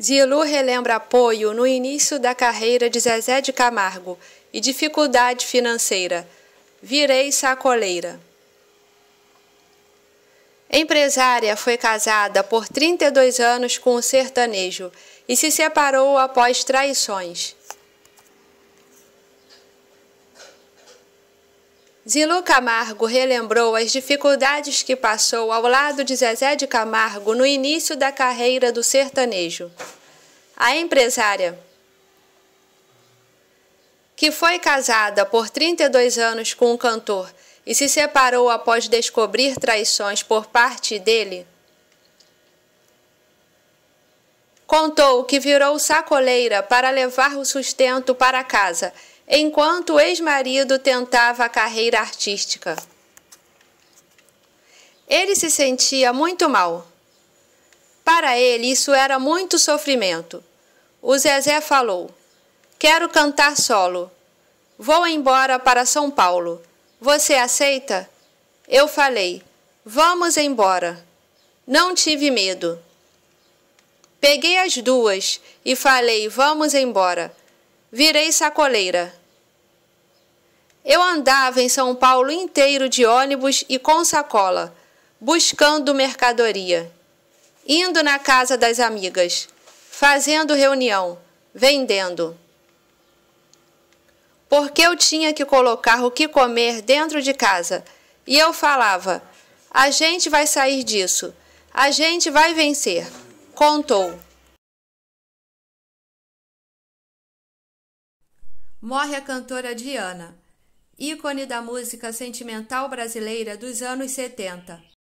Zilu relembra apoio no início da carreira de Zezé de Camargo e dificuldade financeira. Virei sacoleira. Empresária foi casada por 32 anos com um sertanejo e se separou após traições. Zilu Camargo relembrou as dificuldades que passou ao lado de Zezé de Camargo no início da carreira do sertanejo. A empresária, que foi casada por 32 anos com um cantor e se separou após descobrir traições por parte dele, contou que virou sacoleira para levar o sustento para casa enquanto o ex-marido tentava a carreira artística. Ele se sentia muito mal. Para ele, isso era muito sofrimento. O Zezé falou: Quero cantar solo. Vou embora para São Paulo. Você aceita? Eu falei: Vamos embora. Não tive medo. Peguei as duas e falei: Vamos embora virei sacoleira. Eu andava em São Paulo inteiro de ônibus e com sacola, buscando mercadoria, indo na casa das amigas, fazendo reunião, vendendo. Porque eu tinha que colocar o que comer dentro de casa e eu falava: a gente vai sair disso, a gente vai vencer. Contou. morre a cantora Diana, ícone da música sentimental brasileira dos anos 70.